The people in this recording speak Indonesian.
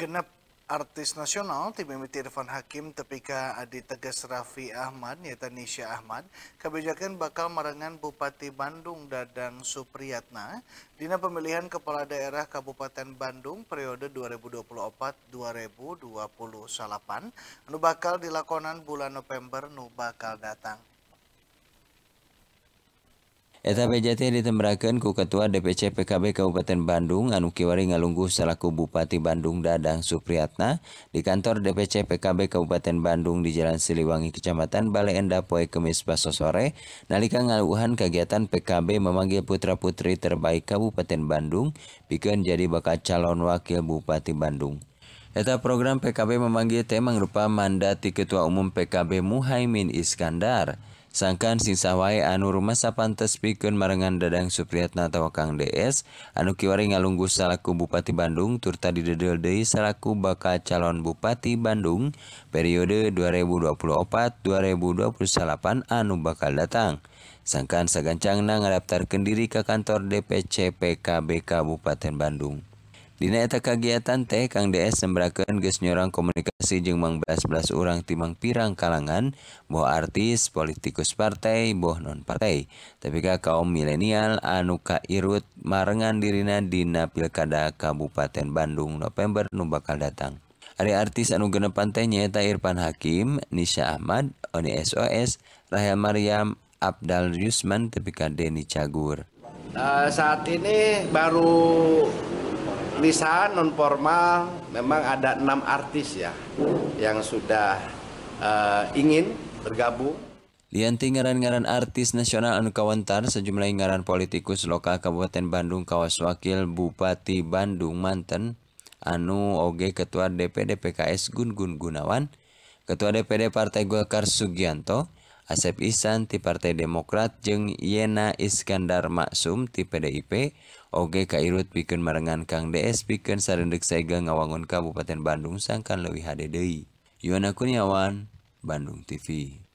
Genap artis nasional Timimiti Irfan Hakim tepika Adi Tegas Raffi Ahmad yaitu Nisha Ahmad kebijakan bakal merengan Bupati Bandung Dadang Supriyatna dina pemilihan kepala daerah Kabupaten Bandung periode 2024-2028 anu bakal dilakonan bulan November nu bakal datang Eta PJT ditembrakan ku Ketua DPC PKB Kabupaten Bandung Anu Kiwari Ngalunggu selaku Bupati Bandung Dadang Supriyatna di kantor DPC PKB Kabupaten Bandung di Jalan Siliwangi Kecamatan Bale Endah Poe Kemis Paso sore nalika ngaluhan kegiatan PKB memanggil putra-putri terbaik Kabupaten Bandung bikin jadi bakal calon wakil Bupati Bandung. Eta program PKB memanggil tema rupa mandat di Ketua Umum PKB Muhaimin Iskandar. Sangkan sinsah anu rumah sapantes pikun marengan Dadang Supriyatna atau Kang DS anu kiwari ngalungguh salaku Bupati Bandung turta dedel deui salaku bakal calon Bupati Bandung periode 2024-2028 anu bakal datang. Sangkan sagancangna ngadaptarkeun diri ke kantor DPC PKB Kabupaten Bandung. eta kagiatan TKng DSsbraken genyerang komunikasi Jeang 11 orang timang pirang kalangan ba artis politikus partai Boh non partai tapi kaum milenial anu Kairrut margan Dina di Napilkada Kabupaten Bandung November Nu bakal datang hari artis anuuge pantainyata Irfan Hakim Nisya Ahmad onOS Ray Maryam Abdal Jusman Tepikan Deni Cagur eh, saat ini baru lisan non formal memang ada enam artis ya yang sudah uh, ingin bergabung. Lianti ngaran-ngaran artis nasional anu kawantar sejumlah ngaran politikus lokal Kabupaten Bandung kawas wakil Bupati Bandung Manten anu oge ketua DPD PKS Gun Gun Gunawan, ketua DPD Partai Golkar Sugianto, Asep Ian ti partai Demokrat jeungng yena isskandar maksum tipIP Oge kairrut piken merengan Kang d piken sarenddeksiga ngawangun Kabupaten Bandung sangkan luwi HDDI. Yunaku nyawan Bandung TV.